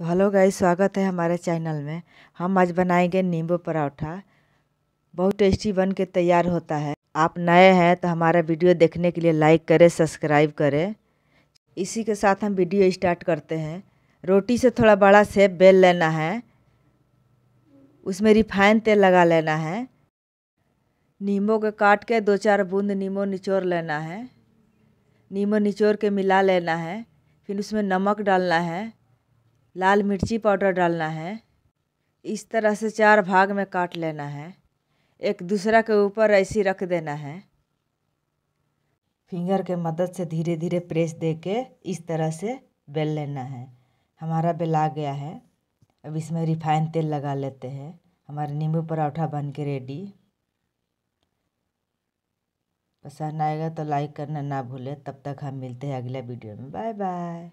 तो hello guys स्वागत है हमारे चैनल में हम आज बनाएंगे नींबू पराठा बहुत टेस्टी बन के तैयार होता है आप नए हैं तो हमारा वीडियो देखने के लिए लाइक करें सब्सक्राइब करें इसी के साथ हम वीडियो स्टार्ट करते हैं रोटी से थोड़ा बड़ा सेब बेल लेना है उसमें रिफाइन तेल लगा लेना है नींबू को काट के दो चार बूंद नींबू निचोड़ लेना है नींबू निचोड़ के मिला लेना है फिर उसमें नमक डालना है लाल मिर्ची पाउडर डालना है इस तरह से चार भाग में काट लेना है एक दूसरा के ऊपर ऐसी रख देना है फिंगर के मदद से धीरे धीरे प्रेस दे के इस तरह से बेल लेना है हमारा बेल आ गया है अब इसमें रिफाइन तेल लगा लेते हैं हमारा नींबू पराठा बन के रेडी पसंद आएगा तो लाइक करना ना भूलें तब तक हम मिलते हैं अगले वीडियो में बाय बाय